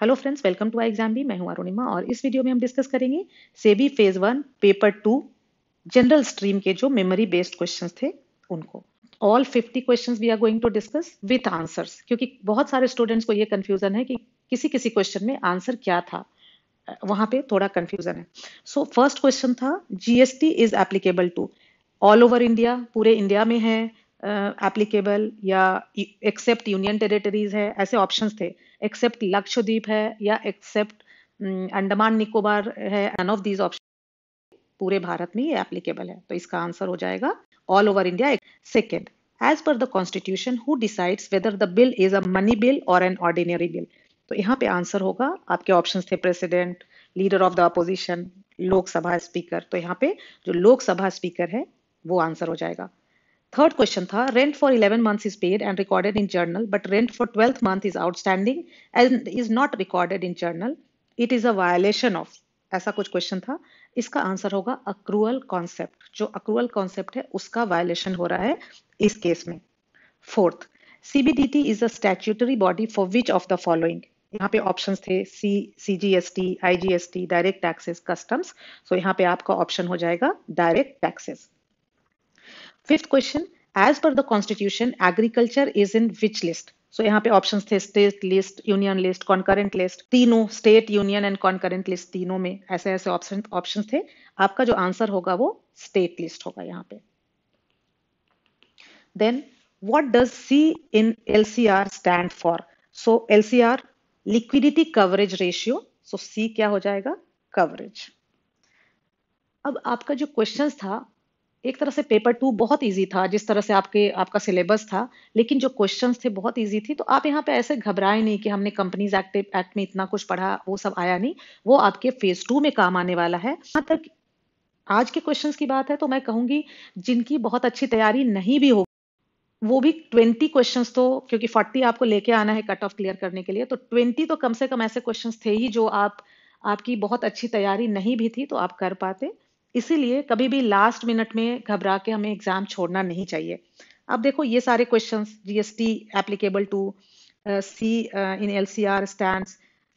Hello friends welcome to I exam भी मैं हूं अरुणिमा और इस वीडियो में हम डिस्कस करेंगे SEBI phase one paper two general stream के जो मेमोरी बेस्ड क्वेश्चंस थे उनको all fifty questions we are going to discuss with answers क्योंकि बहुत सारे स्टूडेंट्स को ये कंफ्यूजन है कि किसी किसी क्वेश्चन में आंसर क्या था वहां पे थोड़ा कंफ्यूजन है सो फर्स्ट क्वेश्चन था GST is applicable to all over India पूरे इंडिया में है एप्लीकेबल uh, या एक्सेप्ट यूनियन टेरिटरीज है ऐसे ऑप्शंस थे एक्सेप्ट लक्षद्वीप है या एक्सेप्ट अंडमान निकोबार है नन ऑफ दीज ऑप्शन पूरे भारत में ये एप्लीकेबल है तो इसका आंसर हो जाएगा all over India second as per the constitution who decides whether the bill is a money bill or an ordinary bill तो यहाँ पे आंसर होगा आपके ऑप्शन थे president leader of the opposition Lok Sabha speaker तो यहाँ पे जो लोकसभा स्पीकर है वो आंसर हो जाएगा थर्ड क्वेश्चन था rent for eleven month is paid and recorded in journal but rent for twelfth month is outstanding and is not recorded in journal it is a violation of ऐसा कुछ question था इसका answer होगा accrual concept जो accrual concept है उसका violation हो रहा है इस केस में fourth CBDT is a statutory body for which of the following यहाँ पे ऑप्शन थे C C G S T I G S T direct taxes customs so यहाँ पे आपका ऑप्शन हो जाएगा direct taxes fifth question as per the constitution agriculture is in which list so यहाँ पे ऑप्शन थे state list union list concurrent list तीनों state union and concurrent list तीनों में ऐसे ऐसे ऑप्शन ऑप्शन थे आपका जो आंसर होगा वो स्टेट लिस्ट होगा यहाँ पे then what does C in L C R stand for so L C R liquidity coverage ratio so C क्या हो जाएगा कवरेज अब आपका जो क्वेश्चन था एक तरह से पेपर टू बहुत इजी था जिस तरह से आपके आपका सिलेबस था लेकिन जो क्वेश्चन थे बहुत इजी थी तो आप यहाँ पे ऐसे घबराए नहीं कि हमने कंपनीज एक्ट एक्ट में इतना कुछ पढ़ा वो सब आया नहीं वो आपके फेज टू में काम आने वाला है यहाँ तक आज के क्वेश्चन की बात है तो मैं कहूंगी जिनकी बहुत अच्छी तैयारी नहीं भी होगी वो भी ट्वेंटी क्वेश्चन तो क्योंकि फोर्टी आपको लेके आना है कट ऑफ क्लियर करने के लिए तो ट्वेंटी तो कम से कम ऐसे क्वेश्चन थे ही जो आप आपकी बहुत अच्छी तैयारी नहीं भी थी तो आप कर पाते इसीलिए कभी भी लास्ट मिनट में घबरा के हमें एग्जाम छोड़ना नहीं चाहिए अब देखो ये सारे question GST applicable to C in L C R stand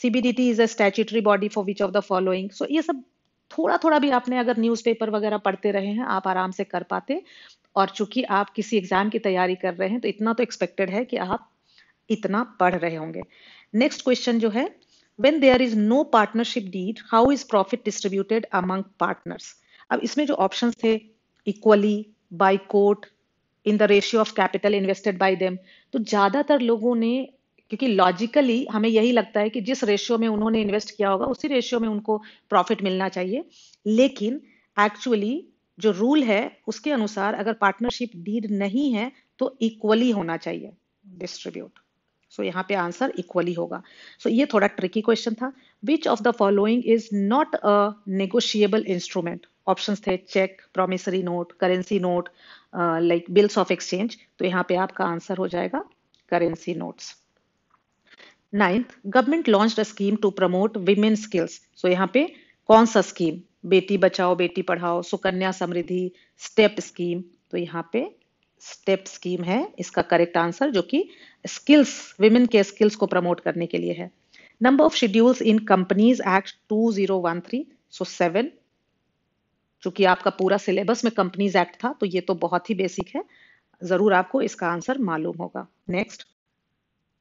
CBDT is a statutory body for which of the following so ये सब थोड़ा थोड़ा भी आपने अगर न्यूज़पेपर वगैरह पढ़ते रहे हैं आप आराम से कर पाते और चूंकि आप किसी एग्जाम की तैयारी कर रहे हैं तो इतना तो एक्सपेक्टेड है कि आप इतना पढ़ रहे होंगे नेक्स्ट क्वेश्चन जो है when there is no partnership deed how is profit distributed among partners अब इसमें जो ऑप्शंस थे equally by court in the ratio of capital invested by them तो ज्यादातर लोगों ने क्योंकि लॉजिकली हमें यही लगता है कि जिस रेशियो में उन्होंने इन्वेस्ट किया होगा उसी रेशियो में उनको प्रॉफिट मिलना चाहिए लेकिन एक्चुअली जो रूल है उसके अनुसार अगर पार्टनरशिप डीड नहीं है तो इक्वली होना चाहिए डिस्ट्रीब्यूट सो यहाँ पे आंसर इक्वली होगा सो ये थोड़ा ट्रिकी क्वेश्चन था which of the following is not a negotiable instrument option थे cheque promissory note currency note like bills of exchange तो यहाँ पे आपका आंसर हो जाएगा currency notes ninth government launch a scheme to promote women skills so यहाँ पे कौन सा स्कीम बेटी बचाओ बेटी पढ़ाओ सुकन्या समृद्धि स्टेप स्कीम तो यहाँ पे स्टेप स्कीम है इसका करेक्ट आंसर जो कि स्किल्स विमेन के स्किल्स को प्रमोट करने के लिए है number of schedules in companies act 2013 so seven चूंकि आपका पूरा सिलेबस में कंपनीज एक्ट था तो ये तो बहुत ही बेसिक है जरूर आपको इसका आंसर मालूम होगा next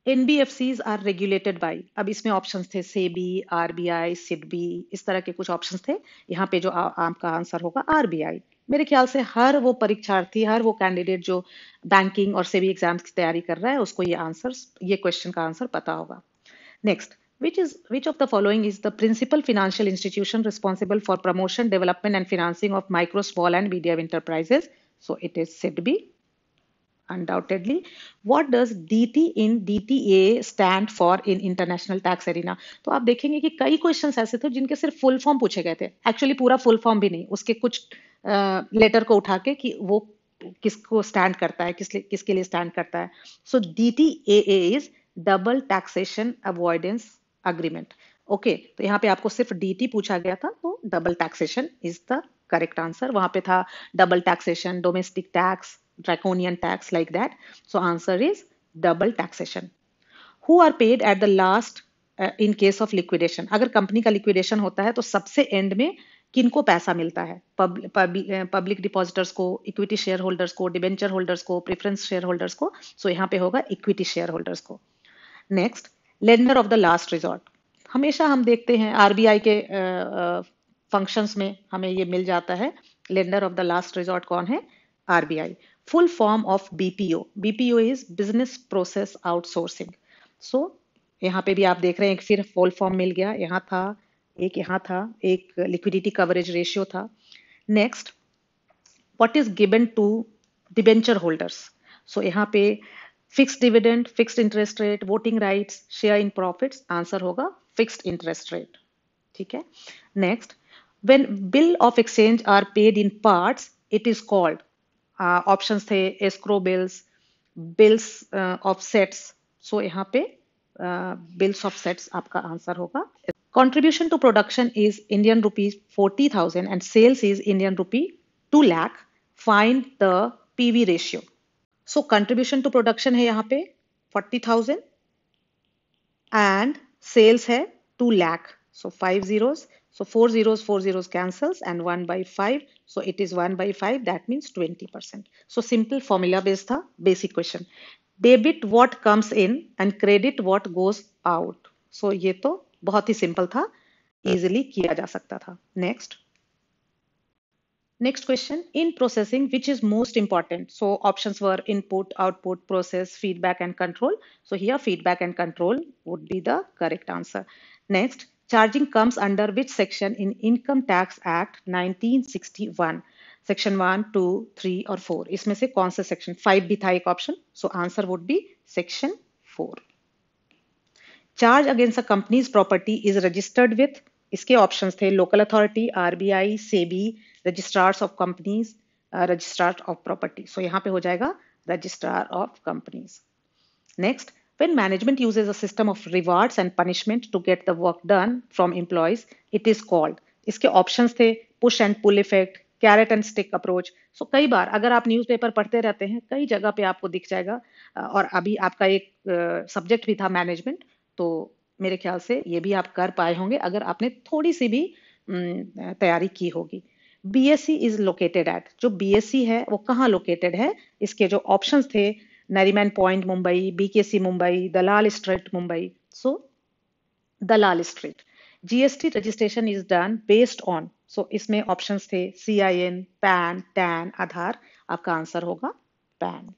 NBFCs are regulated by अब इसमें ऑप्शन थे सेबी आरबीआई सिडबी इस तरह के कुछ ऑप्शन थे यहाँ पे जो आपका आंसर होगा आरबीआई मेरे ख्याल से हर वो परीक्षार्थी हर वो कैंडिडेट जो बैंकिंग और सेवी एग्जाम्स की तैयारी कर रहा है उसको ये आंसर ये क्वेश्चन का आंसर पता होगा next which is which of the following is the principal financial institution responsible for promotion development and financing of micro small and medium enterprises so it is SIDBI undoubtedly what does dt in dta stand for in international tax arena to aap dekhenge ki kai questions aise the jinke sirf full form puche gaye the actually pura full form bhi nahi uske kuch letter को उठा के कि वो किसको stand करता है किस किसके लिए स्टैंड करता है so D T A is double taxation avoidance agreement okay तो यहाँ पे आपको सिर्फ डी पूछा गया था तो double taxation is the correct answer वहां पे था double taxation domestic tax draconian tax like that so answer is double taxation who are paid at the last in case of liquidation अगर कंपनी का liquidation होता है तो सबसे and में किनको पैसा मिलता है पब्लिक डिपॉजिटर्स को इक्विटी शेयर होल्डर्स को डिबेंचर होल्डर्स को प्रेफरेंस शेयर होल्डर्स को सो यहाँ पे होगा इक्विटी शेयर होल्डर्स को next lender of the last resort हमेशा हम देखते हैं आरबीआई के फंक्शंस में हमें ये मिल जाता है lender of the last resort कौन है RBI full form of BPO BPO is business process outsourcing so यहाँ पे भी आप देख रहे हैं एक फुल फॉर्म मिल गया यहाँ था एक यहाँ था एक लिक्विडिटी कवरेज रेशियो था next what is given to debenture holders so यहाँ पे fix dividend fix interest rate voting rights share in profits answer होगा फिक्स्ड इंटरेस्ट रेट ठीक है next when bill of exchange are paid in parts it is called uh, the escrow bills bills of sets so यहाँ पे bills of sets आपका answer होगा Contribution to production is Indian rupees 40,000 and sales is Indian rupee 2 lakh. Find the PV ratio. So contribution to production है यहाँ पे 40,000 and sales है 2 lakh. So five zeros. So four zeros, four zeros cancels and one by five. So it is one by five. That means 20%. So simple formula based था basic question. Debit what comes in and credit what goes out. So ये तो बहुत ही simple था easily हाँ। किया जा सकता था next next question in processing which is most important so option were input output process feedback and control so here feedback and control would be the correct answer next charging comes under which section in income tax act nineteen sixty one section one two three और four इसमें से कौन सा section five भी था एक option so answer would be section four charge against a companies property is registered with इसके options थे local authority RBI SEBI registrars of companies registrar of property so यहाँ पे हो जाएगा registrar of companies next when management use a system of rewards and punishment to get the work done from employees it is called इसके option थे push and pull effect carrot and stick approach so कई बार अगर आप newspaper पढ़ते रहते हैं कई जगह पे आपको दिख जाएगा uh, और अभी आपका एक सब्जेक्ट uh, भी था मैनेजमेंट तो मेरे ख्याल से ये भी आप कर पाए होंगे अगर आपने थोड़ी सी भी तैयारी की होगी B S C is located at जो बी एस सी है वो कहाँ लोकेटेड है इसके जो ऑप्शंस थे Nariman point Mumbai C Mumbai Dalal street Mumbai so Dalal street GST registration is done based on so इसमें ऑप्शंस थे C I N PAN TAN Aadhaar आपका आंसर होगा PAN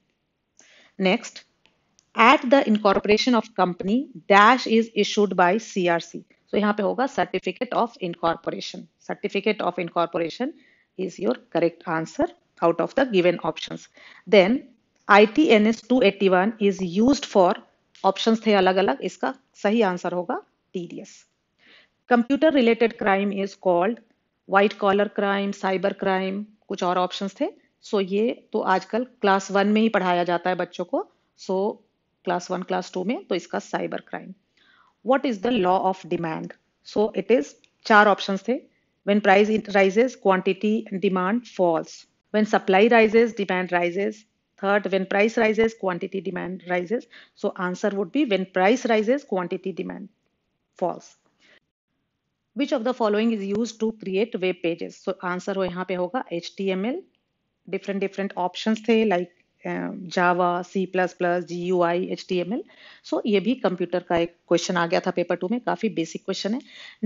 next at the incorporation of company dash is issued by R C तो यहाँ पे होगा certificate of incorporation certificate of incorporation is your correct answer then I T N S two eighty one is use for option थे अलग अलग इसका सही आंसर होगा T D S computer related crime is called white collar crime cyber crime कुछ और option थे सो so, ये तो आजकल क्लास वन में ही पढ़ाया जाता है बच्चों को so so, class one class two में तो इसका cyber crime what is the law of demand so it is चार ऑप्शन थे when prize rises quantity demand falls when supply rises demand rises third when price rises quantity demand rises so answer would be when price rises quantity demand falls which of the following is use to create web pages so answer यहाँ पे होगा H T M L different different option थे like Java C plus plus G U I H T M L so ये भी computer का एक question आ गया था पेपर टू में काफ़ी बेसिक क्वेश्चन है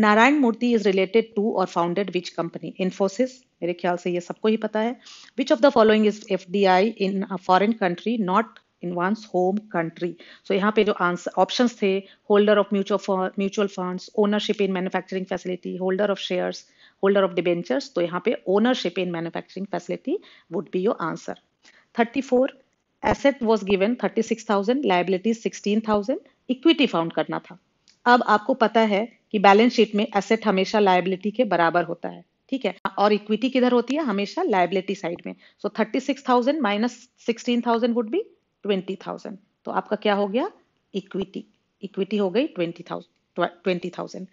Narayan Murthy is related to और फाउंडेड विच कंपनी इन्फोसिस मेरे ख्याल से ये सबको ही पता है which of the following is F D I in foreign country not in one's home country so यहाँ पे जो आंसर ऑप्शन थे holder of mutual mutual fund ownership in manufacturing facility holder of shares holder of debentures तो यहाँ पे ownership in manufacturing facility would be your answer 34 asset was given 36000 liabilities 16000 equity found करना था अब आपको पता है कि बैलेंस शीट में एसेट हमेशा लायबिलिटी के बराबर होता है ठीक है और इक्विटी किधर होती है हमेशा लायबिलिटी साइड में so thirty six minus 16000 would be 20000 तो आपका क्या हो गया इक्विटी इक्विटी हो गई 20000 20000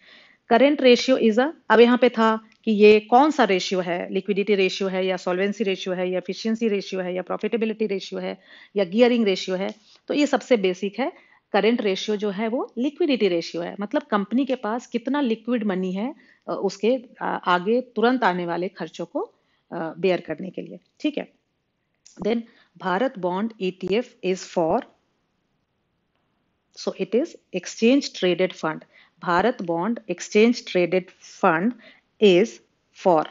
करेंट रेशियो इज अ अब यहाँ पे था कि ये कौन सा रेशियो है लिक्विडिटी रेशियो है या सॉल्वेंसी रेशियो है या एफिशिएंसी रेशियो है या प्रॉफिटेबिलिटी रेशियो है या गियरिंग रेशियो है तो ये सबसे बेसिक है करेंट रेशियो जो है वो लिक्विडिटी रेशियो है मतलब कंपनी के पास कितना लिक्विड मनी है उसके आगे तुरंत आने वाले खर्चों को बेयर करने के लिए ठीक है then Bharat bond ETF is for so it is exchange traded fund Bharat Bond Exchange Traded Fund is for.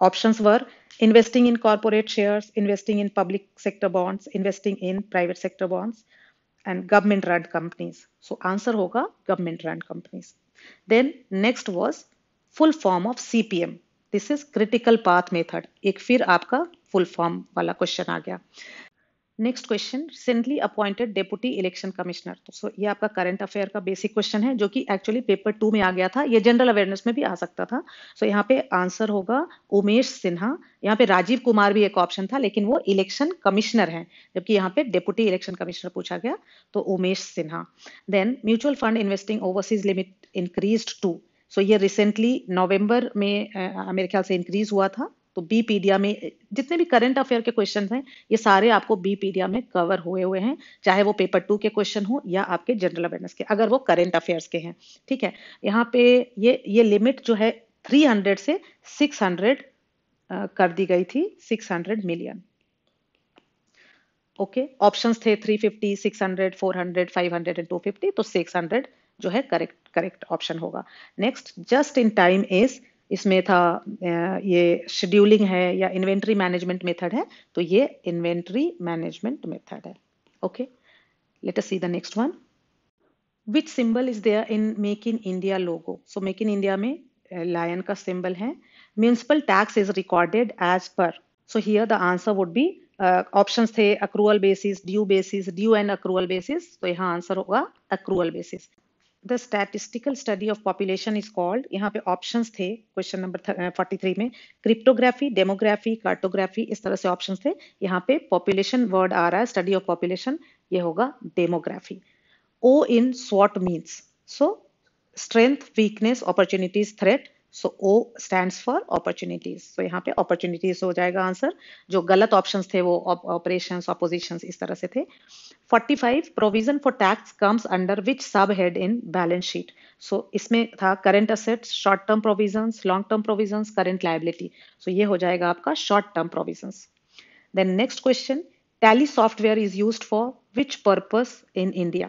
Options were investing in corporate shares, investing in public sector bonds, investing in private sector bonds, and government run companies. So answer hoga government run companies. Then next was full form of CPM. This is Critical Path Method. एक फिर full form form वाला next question recently appointed deputy election commissioner तो so ये आपका current affair का basic question है जो कि एक्चुअली पेपर टू में आ गया था ये जनरल अवेयरनेस में भी आ सकता था सो so, यहाँ पे आंसर होगा उमेश सिन्हा यहाँ पे राजीव कुमार भी एक ऑप्शन था लेकिन वो इलेक्शन कमिश्नर हैं जबकि यहाँ पे डेप्यूटी इलेक्शन कमिश्नर पूछा गया तो Umesh Sinha then mutual fund investing overseas limit increase to so ये रिसेंटली नवम्बर में मेरे ख्याल से इंक्रीज हुआ था तो बी पीडिया में जितने भी करंट अफेयर के क्वेश्चन हैं ये सारे आपको बी पीडिया में कवर हुए हुए हैं चाहे वो पेपर टू के क्वेश्चन हो या आपके जनरल अवेयरनेस के अगर वो करंट अफेयर्स के हैं ठीक है यहाँ पे ये ये लिमिट जो है 300 से 600 हंड्रेड कर दी गई थी 600 मिलियन ओके ऑप्शंस थे 350, 600, 400, 500 एंड 250 तो 600 जो है करेक्ट करेक्ट ऑप्शन होगा next just in time is इसमें था ये शेड्यूलिंग है या इन्वेंट्री मैनेजमेंट मेथड है तो ये इन्वेंट्री मैनेजमेंट मेथड है okay let us see the next one which symbol is there in make in India logo so make in India में लायन का सिंबल है municipal tax is recorded as per so here the answer would be option थे accrual basis due basis due and accrual basis तो यहाँ answer होगा accrual basis the statistical study of population is called यहाँ पे options थे question number forty three में cryptography demography cartography इस तरह से ऑप्शंस थे यहाँ पे पॉपुलेशन वर्ड आ रहा है स्टडी ऑफ पॉपुलेशन ये होगा डेमोग्राफी ओ इन स्वॉट means so strength weakness opportunities threat so O stand for opportunities तो यहाँ पे अपॉर्चुनिटीज हो जाएगा आंसर जो गलत ऑप्शन थे वो ऑपरेशन ऑपोजिशन इस तरह से थे five provision for tax comes under which sub head in balance sheet so इसमें था current assets short term provision long term provision current liability so ये हो जाएगा आपका short term provision then next question Tally software is use for which purpose in India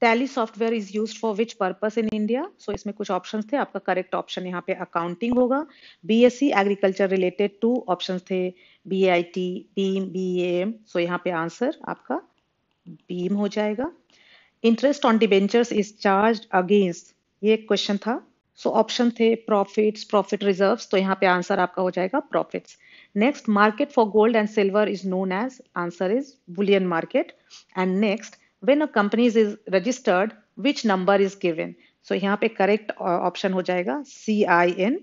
Tally software is use for which purpose in India so इसमें कुछ option थे आपका correct option यहाँ पे अकाउंटिंग होगा B S C agriculture related to option थे B I T beam B M so यहाँ पे आंसर आपका बीम e हो जाएगा interest on debentures is charge against ये क्वेश्चन था सो so, ऑप्शन थे प्रॉफिट्स प्रॉफिट रिजर्व तो यहाँ पे आंसर आपका हो जाएगा profits next market for gold and silver is known as answer is bullion market and next when a company is registered which number is given so yahan pe correct option हो जाएगा C I N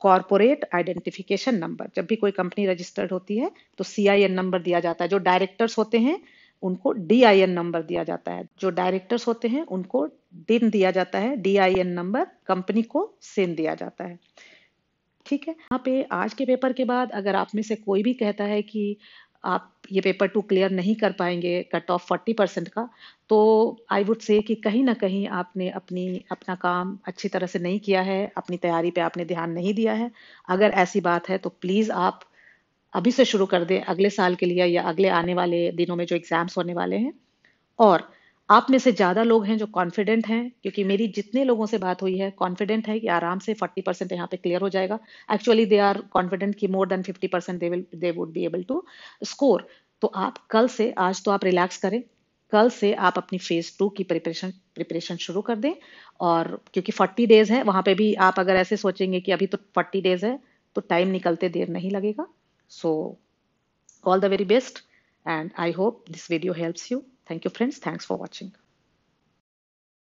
corporate identification number जब भी कोई company registered होती है तो सी I N number दिया जाता है जो डायरेक्टर्स होते हैं उनको डी आई एन नंबर दिया जाता है जो डायरेक्टर्स होते हैं उनको डिन दिया जाता है D I N number company को सेन दिया जाता है ठीक है यहाँ पे आज के पेपर के बाद अगर आप में से कोई भी कहता है कि आप ये पेपर टू क्लियर नहीं कर पाएंगे कट ऑफ फोर्टी परसेंट का तो आई वुड से कि कहीं ना कहीं आपने अपनी अपना काम अच्छी तरह से नहीं किया है अपनी तैयारी पे आपने ध्यान नहीं दिया है अगर ऐसी बात है तो प्लीज़ आप अभी से शुरू कर दें अगले साल के लिए या अगले आने वाले दिनों में जो एग्ज़ाम्स होने वाले हैं और आप में से ज़्यादा लोग हैं जो कॉन्फिडेंट हैं क्योंकि मेरी जितने लोगों से बात हुई है कॉन्फिडेंट है कि आराम से 40 परसेंट यहाँ पे क्लियर हो जाएगा एक्चुअली दे आर कॉन्फिडेंट कि more than 50 percent they will they would be able to score तो आप कल से आज तो आप रिलैक्स करें कल से आप अपनी फेज टू की प्रिपरेशन प्रिपरेशन शुरू कर दें और क्योंकि 40 डेज है वहां पे भी आप अगर ऐसे सोचेंगे कि अभी तो 40 डेज है तो टाइम निकलते देर नहीं लगेगा so all the very best and I hope this video helps you Thank you, friends. Thanks for watching.